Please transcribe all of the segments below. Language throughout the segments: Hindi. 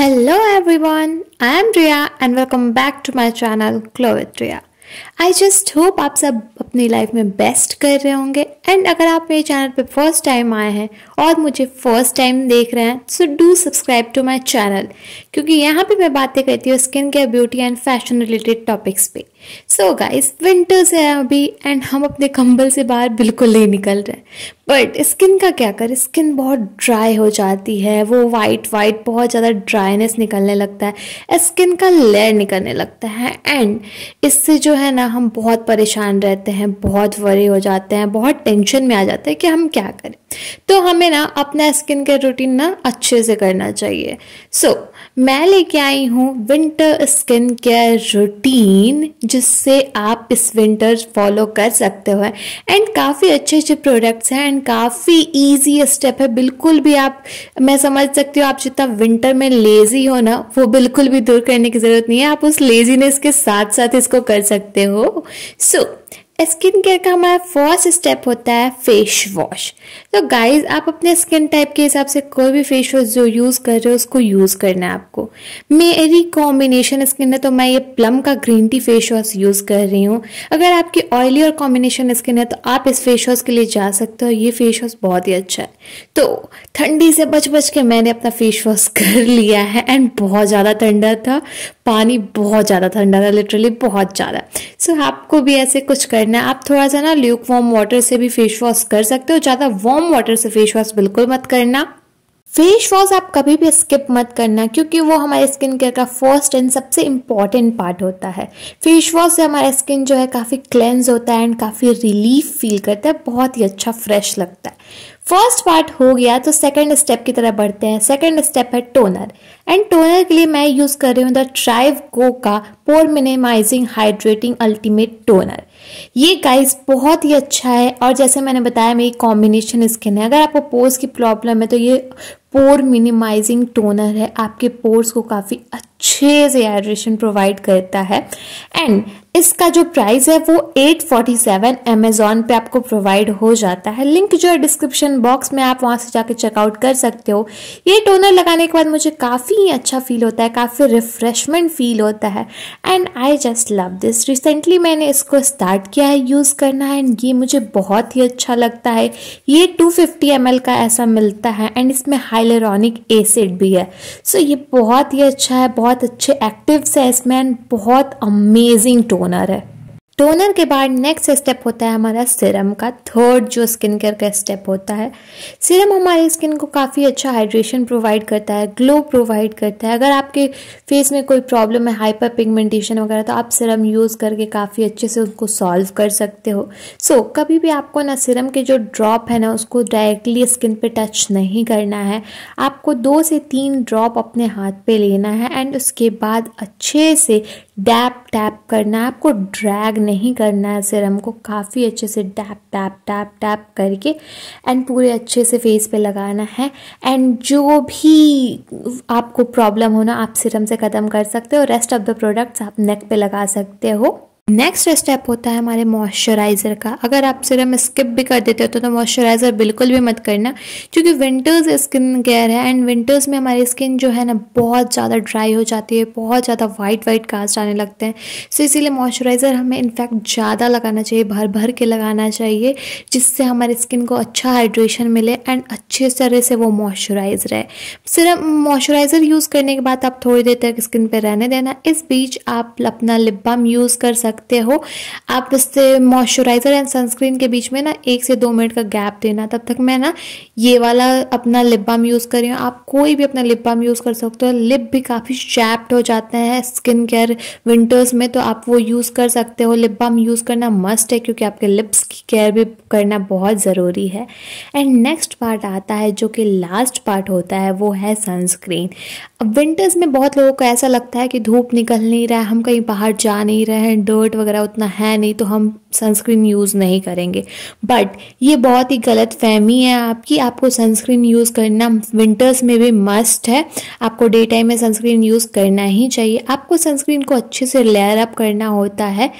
Hello everyone, I am Riya and welcome back to my channel Glow with Riya. I just hope आप सब अपनी लाइफ में बेस्ट कर रहे होंगे एंड अगर आप मेरे चैनल पर फर्स्ट टाइम आए हैं और मुझे फर्स्ट टाइम देख रहे हैं so do subscribe to my channel क्योंकि यहाँ पे मैं बातें करती हूँ skin care beauty and fashion related topics पे सो गाइस विंटर्स है अभी एंड हम अपने कंबल से बाहर बिल्कुल नहीं निकल रहे बट स्किन का क्या कर स्किन बहुत ड्राई हो जाती है वो वाइट वाइट बहुत ज़्यादा ड्राइनेस निकलने लगता है स्किन का लेयर निकलने लगता है एंड इससे जो है ना हम बहुत परेशान रहते हैं बहुत वरी हो जाते हैं बहुत टेंशन टेंशन में आ जाते हैं कि हम क्या करें तो हमें ना अपना स्किन केयर रूटीन ना अच्छे से करना चाहिए सो so, मैं लेके आई हूँ विंटर स्किन केयर रूटीन जिससे आप इस विंटर फॉलो कर सकते हो एंड काफ़ी अच्छे अच्छे प्रोडक्ट्स हैं एंड काफ़ी ईजी स्टेप है बिल्कुल भी आप मैं समझ सकती हूँ आप जितना विंटर में लेज़ी हो ना वो बिल्कुल भी दूर करने की ज़रूरत नहीं है आप उस लेज़ीनेस के साथ साथ इसको कर सकते हो सो so, स्किन केयर का हमारा फर्स्ट स्टेप होता है फेस वॉश तो गाइस आप अपने स्किन टाइप के हिसाब से कोई भी फेस वॉश जो यूज़ कर रहे हो उसको यूज़ करना है आपको मेरी कॉम्बिनेशन स्किन है तो मैं ये प्लम का green tea face wash use कर रही हूँ अगर आपकी ऑयली और कॉम्बिनेशन स्किन है तो आप इस फेस वॉश के लिए जा सकते हो ये फेस वॉश बहुत ही अच्छा है तो ठंडी से बच बच के मैंने अपना फेस वॉश कर लिया है एंड बहुत ज़्यादा ठंडा था पानी बहुत ज़्यादा ठंडा था लिटरली बहुत ज़्यादा सो आपको भी ऐसे कुछ करना करना है आप थोड़ा सा ना ल्यूक वॉम वाटर से भी फेस वॉश कर सकते हो ज़्यादा वार्म वाटर से फेस वॉश बिल्कुल मत करना फेस वॉश आप कभी भी स्किप मत करना क्योंकि वो हमारे स्किन केयर का फर्स्ट एंड सबसे इम्पॉर्टेंट पार्ट होता है फेस वॉश से हमारा स्किन जो है काफ़ी क्लेंज होता है एंड काफ़ी रिलीफ फील करता है बहुत ही अच्छा फ्रेश लगता है फर्स्ट पार्ट हो गया तो सेकंड स्टेप की तरह बढ़ते हैं सेकंड स्टेप है टोनर एंड टोनर के लिए मैं यूज़ कर रही हूँ द ट्राइव गो का pore minimising hydrating ultimate toner ये गाइस बहुत ही अच्छा है और जैसे मैंने बताया मेरी कॉम्बिनेशन स्किन है अगर आपको पोज की प्रॉब्लम है तो ये पोर मिनिमाइजिंग टोनर है आपके पोर्स को काफ़ी अच्छे से हाइड्रेशन प्रोवाइड करता है एंड इसका जो प्राइस है वो 847 फोर्टी अमेजोन पर आपको प्रोवाइड हो जाता है लिंक जो है डिस्क्रिप्शन बॉक्स में आप वहाँ से जाके चेकआउट कर सकते हो ये टोनर लगाने के बाद मुझे काफ़ी अच्छा फील होता है काफ़ी रिफ्रेशमेंट फील होता है and I just love this recently मैंने इसको स्टार्ट किया है यूज़ करना एंड ये मुझे बहुत ही अच्छा लगता है ये टू फिफ्टी का ऐसा मिलता है एंड इसमें हाई हाइलरोनिक एसिड भी है सो so, ये बहुत ही अच्छा है बहुत अच्छे एक्टिव्स है इसमें बहुत अमेजिंग टोनर है टोनर के बाद नेक्स्ट स्टेप होता है हमारा सिरम का थर्ड जो स्किन केयर का स्टेप होता है सिरम हमारे स्किन को काफ़ी अच्छा हाइड्रेशन प्रोवाइड करता है ग्लो प्रोवाइड करता है अगर आपके फेस में कोई प्रॉब्लम है हाइपर पिगमेंटेशन वगैरह तो आप सिरम यूज़ करके काफ़ी अच्छे से उसको सॉल्व कर सकते हो सो so, कभी भी आपको ना सिरम के जो ड्रॉप है ना उसको डायरेक्टली स्किन पर टच नहीं करना है आपको दो से तीन ड्रॉप अपने हाथ पे लेना है एंड उसके बाद अच्छे से डैप टैप करना है आपको ड्रैग नहीं करना है सिरम को काफ़ी अच्छे से डैप टैप टैप टैप करके एंड पूरे अच्छे से फेस पे लगाना है एंड जो भी आपको प्रॉब्लम हो ना आप सिरम से ख़त्म कर सकते हो रेस्ट ऑफ द प्रोडक्ट्स आप नेक पे लगा सकते हो नेक्स्ट स्टेप होता है हमारे मॉइस्चराइज़र का अगर आप सिरम स्किप भी कर देते हो तो मॉइस्चराइज़र तो बिल्कुल भी मत करना क्योंकि विंटर्स स्किन केयर है एंड विंटर्स में हमारी स्किन जो है ना बहुत ज़्यादा ड्राई हो जाती है बहुत ज़्यादा वाइट वाइट कास्ट आने लगते हैं सो इसीलिए मॉइस्चराइज़र हमें इनफैक्ट ज़्यादा लगाना चाहिए भर भर के लगाना चाहिए जिससे हमारी स्किन को अच्छा हाइड्रेशन मिले एंड अच्छे तरह से वो मॉइस्चराइज रहे सिर्फ मॉइस्चराइज़र यूज़ करने के बाद आप थोड़ी देर तक स्किन पर रहने देना इस बीच आप अपना लिप बाम यूज़ कर सकते सकते हो आप इससे मॉइस्चराइज़र एंड सनस्क्रीन के बीच में ना एक से दो मिनट का गैप देना तब तक मैं ना ये वाला अपना लिप बाम यूज़ कर रही हूँ आप कोई भी अपना लिप बाम यूज़ कर सकते हो लिप भी काफ़ी चैप्ड हो जाते हैं स्किन केयर विंटर्स में तो आप वो यूज़ कर सकते हो लिप बाम यूज़ करना मस्ट है क्योंकि आपके लिप्स की केयर भी करना बहुत ज़रूरी है एंड नेक्स्ट पार्ट आता है जो कि लास्ट पार्ट होता है वो है सनस्क्रीन अब विंटर्स में बहुत लोगों को ऐसा लगता है कि धूप निकल नहीं रहा है हम कहीं बाहर जा नहीं रहे हैं डिटर्ट वगैरह उतना है नहीं तो हम सनस्क्रीन यूज़ नहीं करेंगे बट ये बहुत ही गलत फहमी है आपकी आपको सनस्क्रीन यूज़ करना विंटर्स में भी मस्ट है आपको डे टाइम में सनस्क्रीन यूज़ करना ही चाहिए आपको सनस्क्रीन को अच्छे से लेयर अप करना होता है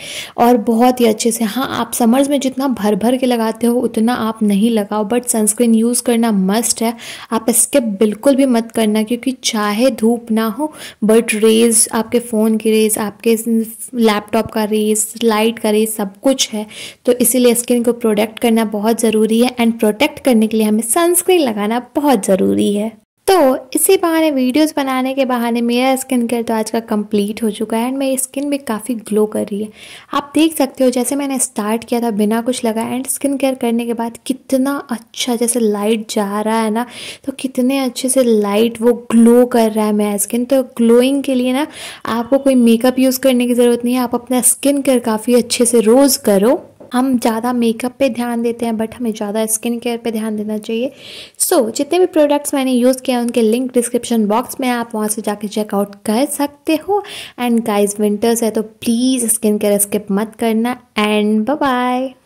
और बहुत ही अच्छे से हाँ आप समर्स में जितना भर भर के लगाते हो उतना आप नहीं लगाओ बट सनस्क्रीन यूज़ करना मस्ट है आप स्किप बिल्कुल भी मत करना क्योंकि चाहे धूप ना हो बट रेज आपके फ़ोन की रेज आपके लैपटॉप का रेस लाइट का रेस सब कुछ है तो इसीलिए स्किन को प्रोटेक्ट करना बहुत ज़रूरी है एंड प्रोटेक्ट करने के लिए हमें सनस्क्रीन लगाना बहुत ज़रूरी है तो इसी बहाने वीडियोस बनाने के बहाने मेरा स्किन केयर तो आज का कंप्लीट हो चुका है एंड मेरी स्किन भी काफ़ी ग्लो कर रही है आप देख सकते हो जैसे मैंने स्टार्ट किया था बिना कुछ लगा एंड स्किन केयर करने के बाद कितना अच्छा जैसे लाइट जा रहा है ना तो कितने अच्छे से लाइट वो ग्लो कर रहा है मेरा स्किन तो ग्लोइंग के लिए ना आपको कोई मेकअप यूज़ करने की ज़रूरत नहीं है आप अपना स्किन केयर काफ़ी अच्छे से रोज़ करो हम ज़्यादा मेकअप पे ध्यान देते हैं बट हमें ज़्यादा स्किन केयर पे ध्यान देना चाहिए सो so, जितने भी प्रोडक्ट्स मैंने यूज़ किया उनके लिंक डिस्क्रिप्शन बॉक्स में आप वहाँ से जाके चेकआउट कर सकते हो एंड गाइज विंटर्स है तो प्लीज़ स्किन केयर स्किप मत करना एंड बाय